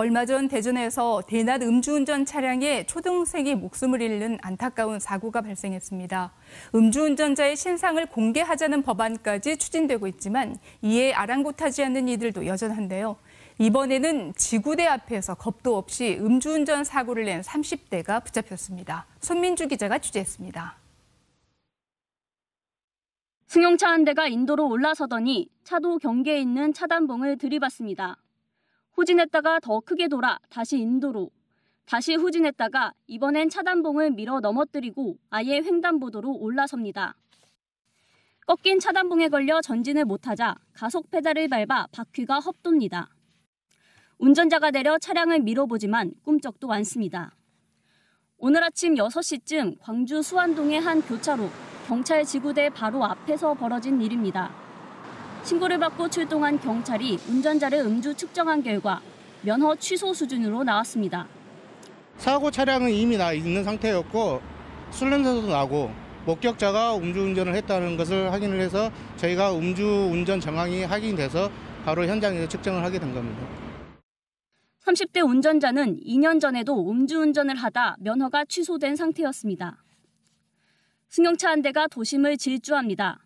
얼마 전 대전에서 대낮 음주운전 차량에 초등생이 목숨을 잃는 안타까운 사고가 발생했습니다. 음주운전자의 신상을 공개하자는 법안까지 추진되고 있지만 이에 아랑곳하지 않는 이들도 여전한데요. 이번에는 지구대 앞에서 겁도 없이 음주운전 사고를 낸 30대가 붙잡혔습니다. 손민주 기자가 취재했습니다. 승용차 한 대가 인도로 올라서더니 차도 경계에 있는 차단봉을 들이받습니다. 후진했다가 더 크게 돌아 다시 인도로, 다시 후진했다가 이번엔 차단봉을 밀어 넘어뜨리고 아예 횡단보도로 올라섭니다. 꺾인 차단봉에 걸려 전진을 못하자 가속 페달을 밟아 바퀴가 헛돕니다. 운전자가 내려 차량을 밀어보지만 꿈쩍도 않습니다. 오늘 아침 6시쯤 광주 수안동의 한 교차로 경찰 지구대 바로 앞에서 벌어진 일입니다. 신고를 받고 출동한 경찰이 운전자를 음주 측정한 결과 면허 취소 수준으로 나왔습니다. 사고 차량은 이미 나 있는 상태였고 술 냄새도 나고 목격자가 음주운전을 했다는 것을 확인을 해서 저희가 음주운전 정황이 확인돼서 바로 현장에서 측정을 하게 된 겁니다. 30대 운전자는 2년 전에도 음주운전을 하다 면허가 취소된 상태였습니다. 승용차 한 대가 도심을 질주합니다.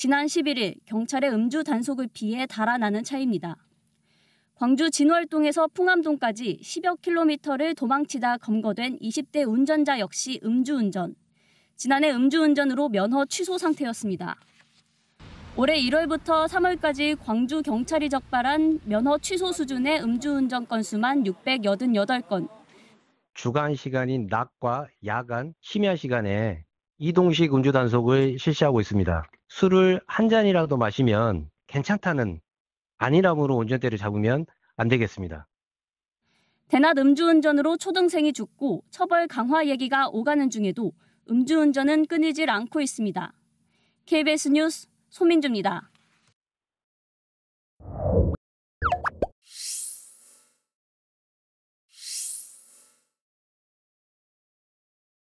지난 11일 경찰의 음주 단속을 피해 달아나는 차입니다. 광주 진월동에서 풍암동까지 10여 킬로미터를 도망치다 검거된 20대 운전자 역시 음주운전. 지난해 음주운전으로 면허 취소 상태였습니다. 올해 1월부터 3월까지 광주 경찰이 적발한 면허 취소 수준의 음주운전 건수만 688건. 주간 시간인 낮과 야간, 심야 시간에 이동식 음주 단속을 실시하고 있습니다. 술을 한 잔이라도 마시면 괜찮다는 안일함으로 운전대를 잡으면 안 되겠습니다. 대낮 음주운전으로 초등생이 죽고 처벌 강화 얘기가 오가는 중에도 음주운전은 끊이질 않고 있습니다. KBS 뉴스 소민주입니다.